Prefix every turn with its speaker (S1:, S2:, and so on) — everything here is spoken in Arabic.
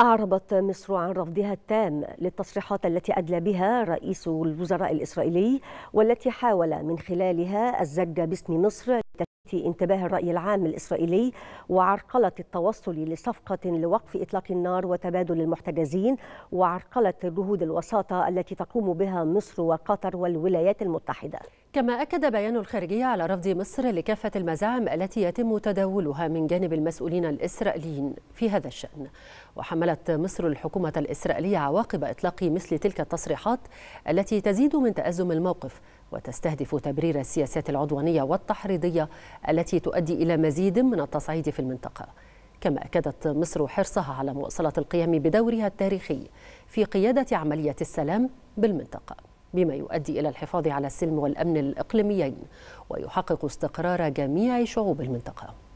S1: أعربت مصر عن رفضها التام للتصريحات التي أدلى بها رئيس الوزراء الإسرائيلي والتي حاول من خلالها الزج باسم مصر انتباه الرأي العام الإسرائيلي وعرقلة التوصل لصفقة لوقف إطلاق النار وتبادل المحتجزين وعرقلة جهود الوساطة التي تقوم بها مصر وقطر والولايات المتحدة
S2: كما أكد بيان الخارجية على رفض مصر لكافة المزاعم التي يتم تداولها من جانب المسؤولين الإسرائيليين في هذا الشأن وحملت مصر الحكومة الإسرائيلية عواقب إطلاق مثل تلك التصريحات التي تزيد من تأزم الموقف وتستهدف تبرير السياسات العدوانية والتحريضية التي تؤدي إلى مزيد من التصعيد في المنطقة كما أكدت مصر حرصها على مواصلة القيام بدورها التاريخي في قيادة عملية السلام بالمنطقة بما يؤدي إلى الحفاظ على السلم والأمن الإقليميين ويحقق استقرار جميع شعوب المنطقة